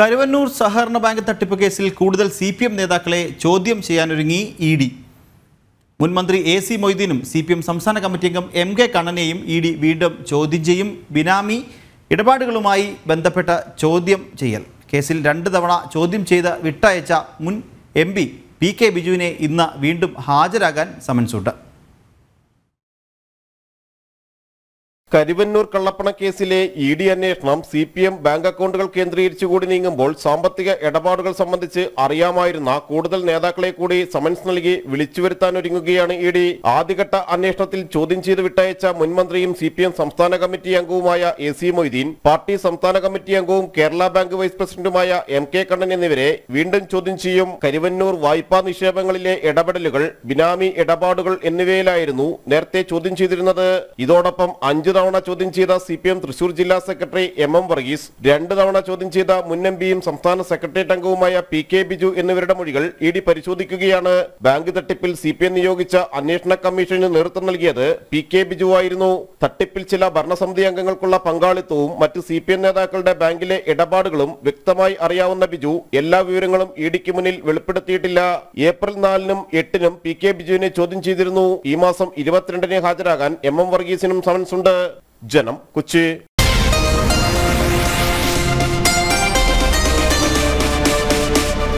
കരുവന്നൂർ സഹകരണ ബാങ്ക് തട്ടിപ്പ് കേസിൽ കൂടുതൽ സി പി എം നേതാക്കളെ ചോദ്യം ചെയ്യാനൊരുങ്ങി ഇ ഡി മുൻമന്ത്രി എ സി മൊയ്തീനും സി പി എം സംസ്ഥാന കമ്മിറ്റി അംഗം എം കെ കണ്ണനെയും ഇ ഡി വീണ്ടും ചോദ്യം ചെയ്യും ബിനാമി ഇടപാടുകളുമായി ബന്ധപ്പെട്ട ചോദ്യം ചെയ്യൽ കേസിൽ രണ്ട് തവണ ചോദ്യം ചെയ്ത് വിട്ടയച്ച മുൻ എം പി കെ ബിജുവിനെ ഇന്ന് വീണ്ടും ഹാജരാകാൻ സമൻസുണ്ട് കരിവന്നൂർ കള്ളപ്പണക്കേസിലെ ഇ ഡി അന്വേഷണം സി പി എം ബാങ്ക് അക്കൗണ്ടുകൾ കേന്ദ്രീകരിച്ചു കൂടി നീങ്ങുമ്പോൾ സാമ്പത്തിക ഇടപാടുകൾ സംബന്ധിച്ച് അറിയാമായിരുന്ന കൂടുതൽ നേതാക്കളെ കൂടി സമൻസ് നൽകി വിളിച്ചുവരുത്താൻ ഒരുങ്ങുകയാണ് ഇ ഡി ആദ്യഘട്ട അന്വേഷണത്തിൽ ചോദ്യം ചെയ്ത് വിട്ടയച്ച മുൻമന്ത്രിയും സി പി എം സംസ്ഥാന കമ്മിറ്റി അംഗവുമായ എ സി മൊയ്തീൻ പാർട്ടി സംസ്ഥാന കമ്മിറ്റി അംഗവും കേരള ബാങ്ക് വൈസ് പ്രസിഡന്റുമായ എം കെ കണ്ണൻ എന്നിവരെ വീണ്ടും ചോദ്യം ചെയ്യും കരിവന്നൂർ വായ്പാ നിക്ഷേപങ്ങളിലെ ഇടപെടലുകൾ ബിനാമി ഇടപാടുകൾ എന്നിവയിലായിരുന്നു നേരത്തെ ചോദ്യം ചെയ്തിരുന്നത് ഇതോടൊപ്പം അഞ്ചു തവണ ചോദ്യം ചെയ്ത സി പി എം തൃശൂർ ജില്ലാ സെക്രട്ടറി എം എം വർഗീസ് രണ്ട് തവണ ചോദ്യം ചെയ്ത മുൻ എം പിയും സംസ്ഥാന സെക്രട്ടേറിയറ്റ് അംഗവുമായ പി കെ ബിജു എന്നിവരുടെ മൊഴികൾ ഇ ഡി പരിശോധിക്കുകയാണ് ബാങ്ക് തട്ടിപ്പിൽ സി പി എം നിയോഗിച്ച അന്വേഷണ കമ്മീഷന് നേതൃത്വം നൽകിയത് പി കെ ബിജു ആയിരുന്നു തട്ടിപ്പിൽ ചില ഭരണസമിതി അംഗങ്ങൾക്കുള്ള പങ്കാളിത്തവും മറ്റ് സി പി എം നേതാക്കളുടെ ബാങ്കിലെ ഇടപാടുകളും വ്യക്തമായി അറിയാവുന്ന ബിജു എല്ലാ വിവരങ്ങളും ഇ ഡിക്ക് മുന്നിൽ വെളിപ്പെടുത്തിയിട്ടില്ല ഏപ്രിൽ നാലിനും എട്ടിനും പി കെ ബിജുവിനെ ചോദ്യം ചെയ്തിരുന്നു ഈ മാസം ഇരുപത്തിരണ്ടിന് ഹാജരാകാൻ എം എം വർഗീസിനും സമൻസ് ഉണ്ട് ജനം കൊച്ചി